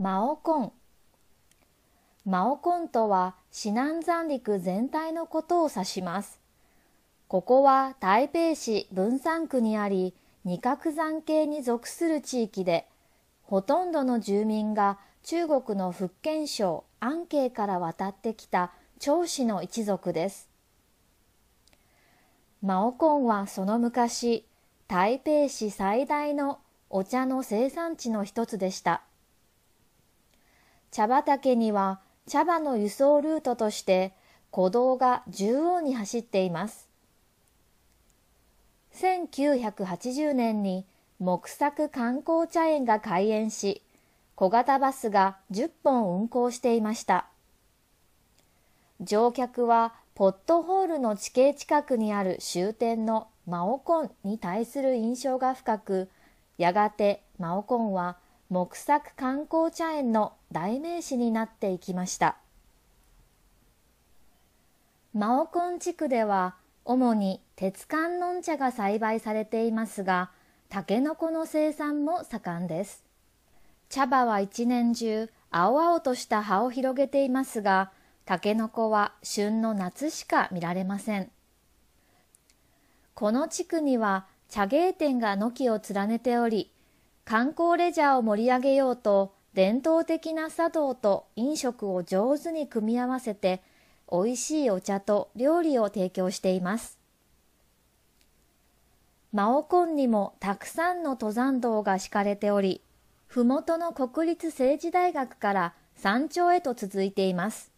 マオコンマオコンとは四南山陸全体のことを指しますここは台北市文山区にあり二角山系に属する地域でほとんどの住民が中国の福建省安慶から渡ってきた長子の一族ですマオコンはその昔台北市最大のお茶の生産地の一つでした茶畑には茶葉の輸送ルートとして古道が縦横に走っています1980年に木作観光茶園が開園し小型バスが10本運行していました乗客はポットホールの地形近くにある終点のマオコンに対する印象が深くやがてマオコンは木作観光茶園の代名詞になっていきましたマオコン地区では主に鉄観音茶が栽培されていますがタケノコの生産も盛んです茶葉は一年中青々とした葉を広げていますがタケノコは旬の夏しか見られませんこの地区には茶芸店が軒を連ねており観光レジャーを盛り上げようと伝統的な茶道と飲食を上手に組み合わせて美味しいお茶と料理を提供していますマオコンにもたくさんの登山道が敷かれており麓の国立政治大学から山頂へと続いています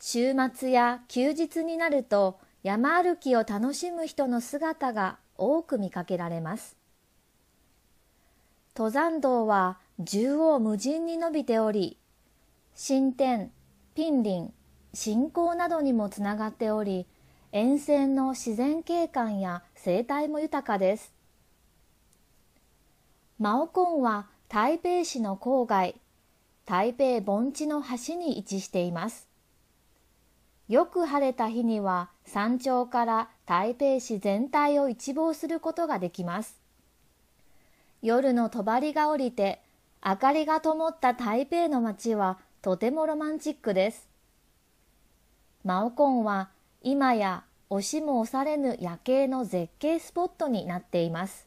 週末や休日になると山歩きを楽しむ人の姿が多く見かけられます登山道は縦横無尽に伸びており進展リン信仰などにもつながっており沿線の自然景観や生態も豊かですマオコンは台北市の郊外台北盆地の端に位置していますよく晴れた日には山頂から台北市全体を一望することができます夜の帳が降りて明かりが灯った台北の街はとてもロマンチックです。マオコンは今や押しも押されぬ夜景の絶景スポットになっています。